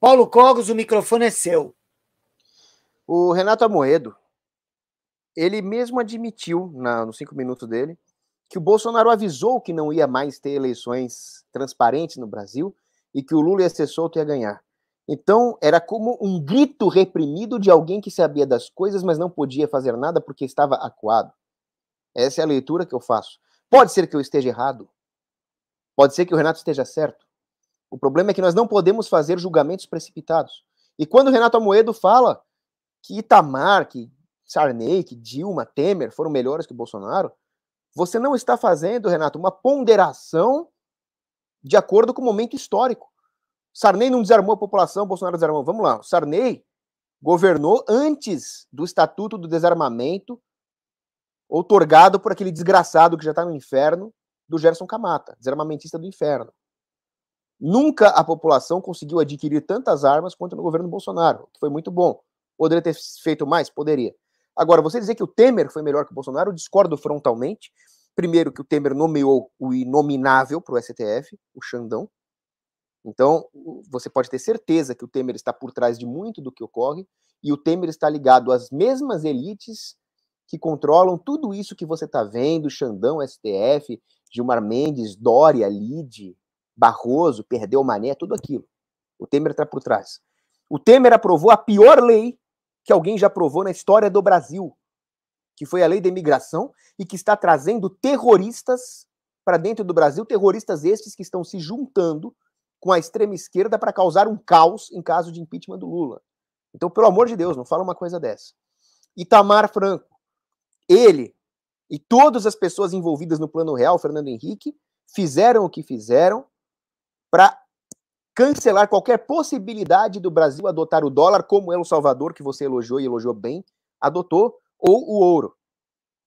Paulo Cogos, o microfone é seu. O Renato Amoedo, ele mesmo admitiu, na, nos cinco minutos dele, que o Bolsonaro avisou que não ia mais ter eleições transparentes no Brasil e que o Lula ia ser solto e ia ganhar. Então, era como um grito reprimido de alguém que sabia das coisas, mas não podia fazer nada porque estava acuado. Essa é a leitura que eu faço. Pode ser que eu esteja errado. Pode ser que o Renato esteja certo. O problema é que nós não podemos fazer julgamentos precipitados. E quando Renato Amoedo fala que Itamar, que Sarney, que Dilma, Temer foram melhores que Bolsonaro, você não está fazendo, Renato, uma ponderação de acordo com o momento histórico. Sarney não desarmou a população, Bolsonaro desarmou. Vamos lá, Sarney governou antes do Estatuto do Desarmamento, outorgado por aquele desgraçado que já está no inferno, do Gerson Camata, desarmamentista do inferno. Nunca a população conseguiu adquirir tantas armas quanto no governo Bolsonaro, que foi muito bom. Poderia ter feito mais? Poderia. Agora, você dizer que o Temer foi melhor que o Bolsonaro, eu discordo frontalmente. Primeiro, que o Temer nomeou o inominável para o STF, o Xandão. Então, você pode ter certeza que o Temer está por trás de muito do que ocorre, e o Temer está ligado às mesmas elites que controlam tudo isso que você está vendo: Xandão, STF, Gilmar Mendes, Dória, Lide, Barroso, perdeu o Mané, é tudo aquilo. O Temer está por trás. O Temer aprovou a pior lei que alguém já aprovou na história do Brasil, que foi a lei da imigração e que está trazendo terroristas para dentro do Brasil, terroristas estes que estão se juntando com a extrema esquerda para causar um caos em caso de impeachment do Lula. Então, pelo amor de Deus, não fala uma coisa dessa. Itamar Franco, ele e todas as pessoas envolvidas no Plano Real, Fernando Henrique, fizeram o que fizeram para cancelar qualquer possibilidade do Brasil adotar o dólar, como El Salvador, que você elogiou e elogiou bem, adotou, ou o ouro.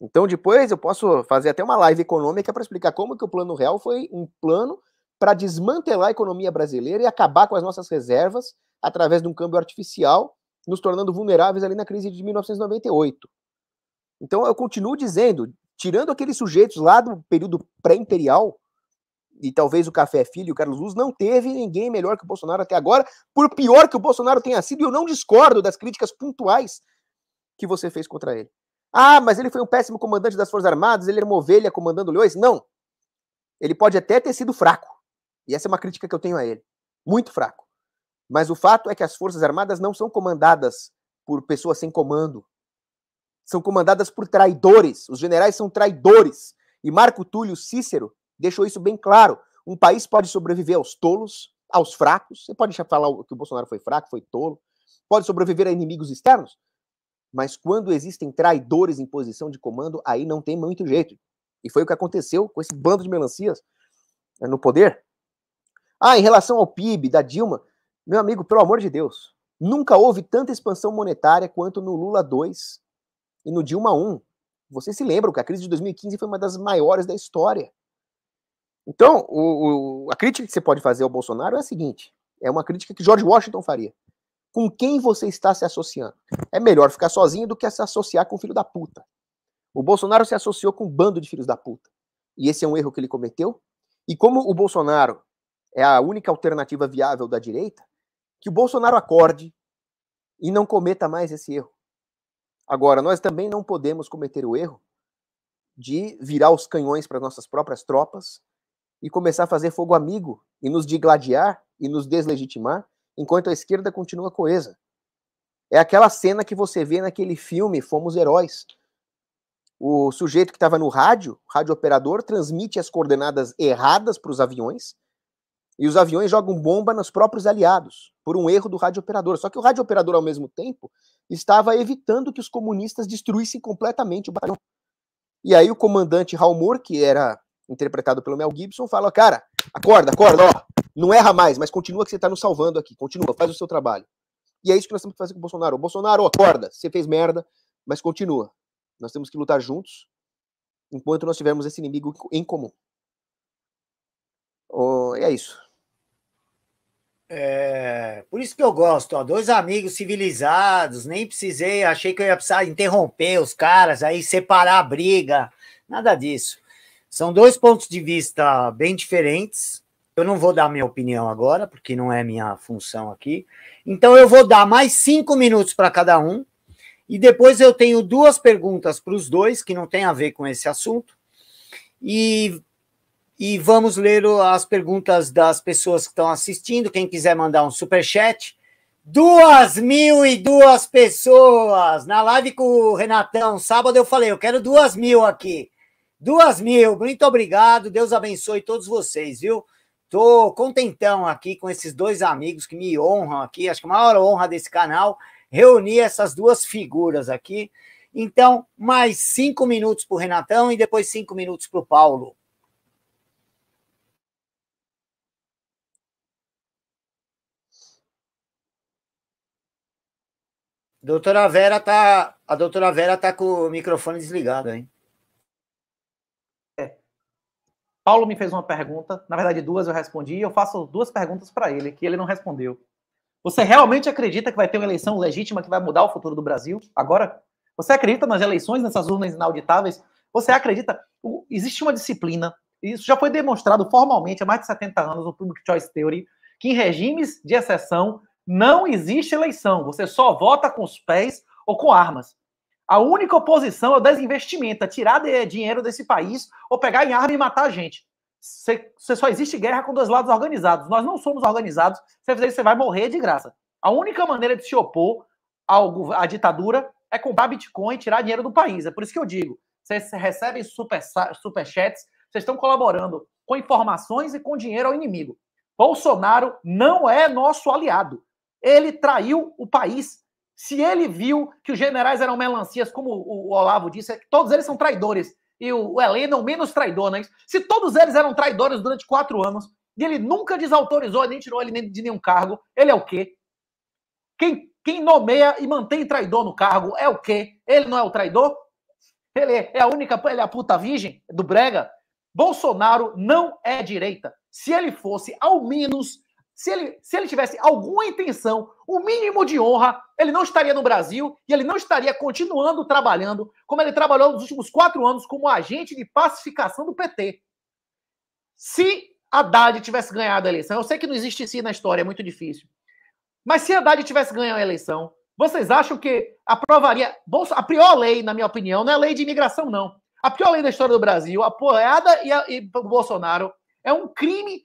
Então, depois eu posso fazer até uma live econômica para explicar como que o Plano Real foi um plano para desmantelar a economia brasileira e acabar com as nossas reservas através de um câmbio artificial, nos tornando vulneráveis ali na crise de 1998. Então, eu continuo dizendo, tirando aqueles sujeitos lá do período pré-imperial, e talvez o Café Filho e o Carlos Luz, não teve ninguém melhor que o Bolsonaro até agora, por pior que o Bolsonaro tenha sido, e eu não discordo das críticas pontuais que você fez contra ele. Ah, mas ele foi um péssimo comandante das Forças Armadas, ele era uma ovelha comandando leões. Não. Ele pode até ter sido fraco. E essa é uma crítica que eu tenho a ele. Muito fraco. Mas o fato é que as Forças Armadas não são comandadas por pessoas sem comando. São comandadas por traidores. Os generais são traidores. E Marco Túlio Cícero deixou isso bem claro. Um país pode sobreviver aos tolos, aos fracos. Você pode falar que o Bolsonaro foi fraco, foi tolo. Pode sobreviver a inimigos externos. Mas quando existem traidores em posição de comando, aí não tem muito jeito. E foi o que aconteceu com esse bando de melancias eh, no poder. Ah, em relação ao PIB da Dilma, meu amigo, pelo amor de Deus, nunca houve tanta expansão monetária quanto no Lula 2 e no Dilma 1. Você se lembra que a crise de 2015 foi uma das maiores da história. Então, o, o, a crítica que você pode fazer ao Bolsonaro é a seguinte: é uma crítica que George Washington faria. Com quem você está se associando? É melhor ficar sozinho do que se associar com o filho da puta. O Bolsonaro se associou com um bando de filhos da puta. E esse é um erro que ele cometeu. E como o Bolsonaro é a única alternativa viável da direita, que o Bolsonaro acorde e não cometa mais esse erro. Agora, nós também não podemos cometer o erro de virar os canhões para nossas próprias tropas e começar a fazer fogo amigo e nos digladiar e nos deslegitimar, enquanto a esquerda continua coesa. É aquela cena que você vê naquele filme Fomos Heróis. O sujeito que estava no rádio, rádio operador, transmite as coordenadas erradas para os aviões e os aviões jogam bomba nos próprios aliados por um erro do rádio operador. Só que o rádio operador, ao mesmo tempo, estava evitando que os comunistas destruíssem completamente o batalhão. E aí o comandante moore que era interpretado pelo Mel Gibson, fala: cara, acorda, acorda, ó, não erra mais, mas continua que você está nos salvando aqui, continua, faz o seu trabalho. E é isso que nós temos que fazer com o Bolsonaro. O Bolsonaro, acorda, você fez merda, mas continua. Nós temos que lutar juntos enquanto nós tivermos esse inimigo em comum. Oh, é isso. É, por isso que eu gosto, ó, dois amigos civilizados, nem precisei, achei que eu ia precisar interromper os caras, aí separar a briga, nada disso. São dois pontos de vista bem diferentes. Eu não vou dar minha opinião agora, porque não é minha função aqui. Então, eu vou dar mais cinco minutos para cada um. E depois eu tenho duas perguntas para os dois, que não tem a ver com esse assunto. E, e vamos ler as perguntas das pessoas que estão assistindo. Quem quiser mandar um super chat, Duas mil e duas pessoas na live com o Renatão. Sábado eu falei, eu quero duas mil aqui. Duas mil, muito obrigado. Deus abençoe todos vocês, viu? Tô contentão aqui com esses dois amigos que me honram aqui. Acho que a maior honra desse canal reunir essas duas figuras aqui. Então, mais cinco minutos para o Renatão e depois cinco minutos para o Paulo. Doutora Vera tá, a doutora Vera tá com o microfone desligado, hein? Paulo me fez uma pergunta, na verdade duas eu respondi, e eu faço duas perguntas para ele, que ele não respondeu. Você realmente acredita que vai ter uma eleição legítima que vai mudar o futuro do Brasil agora? Você acredita nas eleições, nessas urnas inauditáveis? Você acredita? Existe uma disciplina, isso já foi demonstrado formalmente há mais de 70 anos no Public Choice Theory, que em regimes de exceção não existe eleição. Você só vota com os pés ou com armas. A única oposição é o desinvestimento, é tirar de dinheiro desse país ou pegar em arma e matar a gente. Você, só existe guerra com dois lados organizados. Nós não somos organizados. Se você fizer isso, você vai morrer de graça. A única maneira de se opor ao, à ditadura é comprar Bitcoin e tirar dinheiro do país. É por isso que eu digo: vocês recebem super, superchats, vocês estão colaborando com informações e com dinheiro ao inimigo. Bolsonaro não é nosso aliado. Ele traiu o país se ele viu que os generais eram melancias, como o Olavo disse, é todos eles são traidores. E o Heleno é o menos traidor, né? Se todos eles eram traidores durante quatro anos, e ele nunca desautorizou nem tirou ele de nenhum cargo, ele é o quê? Quem, quem nomeia e mantém traidor no cargo é o quê? Ele não é o traidor? Ele é a única, ele é a puta virgem do Brega? Bolsonaro não é direita. Se ele fosse, ao menos, se ele, se ele tivesse alguma intenção, o um mínimo de honra, ele não estaria no Brasil e ele não estaria continuando trabalhando como ele trabalhou nos últimos quatro anos como agente de pacificação do PT. Se Haddad tivesse ganhado a eleição, eu sei que não existe isso na história, é muito difícil. Mas se Haddad tivesse ganhado a eleição, vocês acham que aprovaria. a pior lei, na minha opinião, não é lei de imigração, não. A pior lei da história do Brasil, apoiada e, e Bolsonaro, é um crime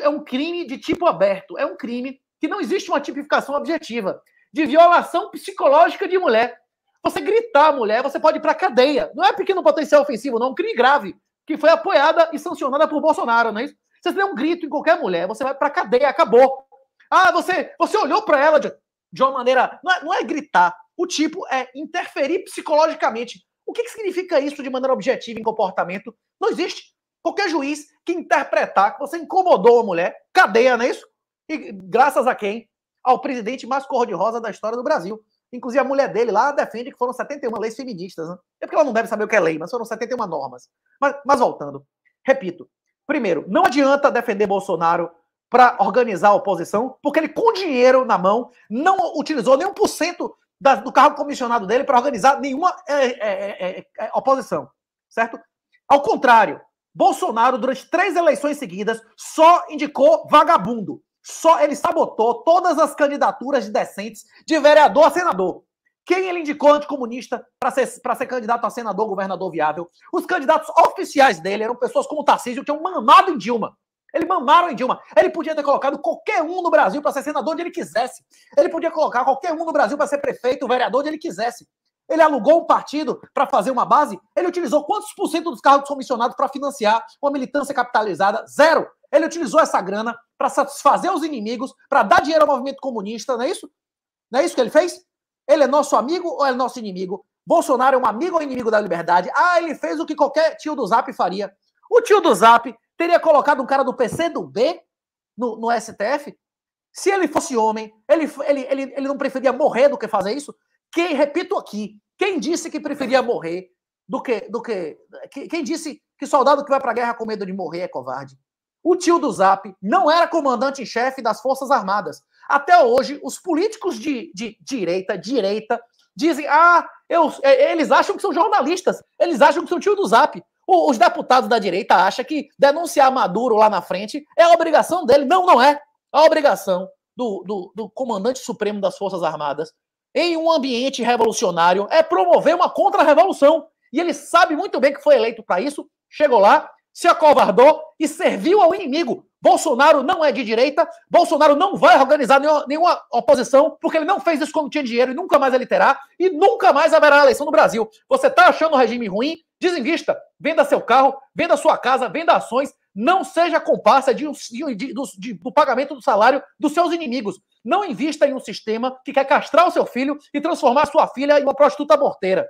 é um crime de tipo aberto, é um crime que não existe uma tipificação objetiva, de violação psicológica de mulher. Você gritar mulher, você pode ir para cadeia. Não é pequeno potencial ofensivo, não, é um crime grave, que foi apoiada e sancionada por Bolsonaro, não é isso? Você der um grito em qualquer mulher, você vai para cadeia, acabou. Ah, você, você olhou para ela de, de, uma maneira. Não é, não é gritar, o tipo é interferir psicologicamente. O que, que significa isso de maneira objetiva em comportamento? Não existe. Qualquer juiz que interpretar que você incomodou a mulher, cadeia, não é isso? E graças a quem? Ao presidente mais cor-de-rosa da história do Brasil. Inclusive, a mulher dele lá defende que foram 71 leis feministas. Né? É porque ela não deve saber o que é lei, mas foram 71 normas. Mas, mas voltando, repito: primeiro, não adianta defender Bolsonaro para organizar a oposição, porque ele, com dinheiro na mão, não utilizou nem 1% da, do carro comissionado dele para organizar nenhuma é, é, é, oposição. Certo? Ao contrário, Bolsonaro, durante três eleições seguidas, só indicou vagabundo. Só ele sabotou todas as candidaturas de decentes de vereador a senador. Quem ele indicou anticomunista para ser, ser candidato a senador, governador viável? Os candidatos oficiais dele eram pessoas como o Tarcísio, que é um mamado em Dilma. Ele mamaram em Dilma. Ele podia ter colocado qualquer um no Brasil para ser senador onde ele quisesse. Ele podia colocar qualquer um no Brasil para ser prefeito, vereador onde ele quisesse. Ele alugou um partido para fazer uma base? Ele utilizou quantos por cento dos cargos comissionados para financiar uma militância capitalizada? Zero. Ele utilizou essa grana para satisfazer os inimigos, para dar dinheiro ao movimento comunista, não é isso? Não é isso que ele fez? Ele é nosso amigo ou é nosso inimigo? Bolsonaro é um amigo ou inimigo da liberdade? Ah, ele fez o que qualquer tio do Zap faria. O tio do Zap teria colocado um cara do PC do B no, no STF? Se ele fosse homem, ele, ele, ele, ele não preferia morrer do que fazer isso? Quem, repito aqui, quem disse que preferia morrer do que. Do que quem disse que soldado que vai para a guerra com medo de morrer é covarde? O tio do Zap não era comandante em chefe das Forças Armadas. Até hoje, os políticos de, de direita, direita, dizem: ah, eu, é, eles acham que são jornalistas, eles acham que são tio do Zap. os deputados da direita acham que denunciar Maduro lá na frente é a obrigação dele. Não, não é. A obrigação do, do, do comandante supremo das Forças Armadas em um ambiente revolucionário é promover uma contra-revolução. E ele sabe muito bem que foi eleito para isso, chegou lá, se acovardou e serviu ao inimigo. Bolsonaro não é de direita, Bolsonaro não vai organizar nenhuma, oposição, porque ele não fez isso quando tinha dinheiro e nunca mais ele terá, e nunca mais haverá eleição no Brasil. Você está achando o regime ruim? Desinvista, venda seu carro, venda sua casa, venda ações, não seja comparsa de, de, do, de, do pagamento do salário dos seus inimigos. Não invista em um sistema que quer castrar o seu filho e transformar sua filha em uma prostituta morteira.